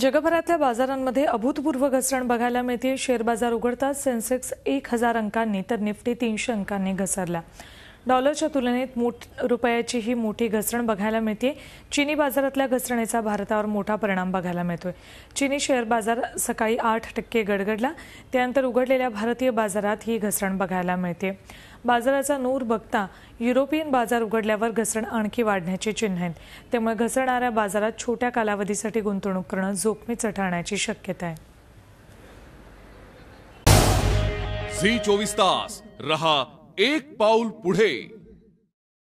जगभरातल्या बाजारांमध्ये अभूतपूर्व घसरण बघायला मिळते शेअर बाजार उघडताच सेन्सेक्स एक हजार अंकांनी तर निफ्टी तीनशे अंकांनी घसरला डॉलरच्या तुलनेत मोठ रुपयाची ही मोठी घसरण बघायला मिळते चीनी बाजारातल्या घसरणीचा भारतावर मोठा परिणाम बघायला मिळतोय चीनी शेअर बाजार सकाळी आठ टक्के गडगडला त्यानंतर उघडलेल्या भारतीय बाजारात ही घसरण बघायला मिळते बाजाराचा नूर बघता युरोपियन बाजार उघडल्यावर घसरण आणखी वाढण्याचे चिन्ह आहेत त्यामुळे घसरणाऱ्या बाजारात छोट्या कालावधीसाठी गुंतवणूक करणं जोखमीचं ठरण्याची शक्यता आहे झी चोवीस तास रहा एक पाऊल पुढे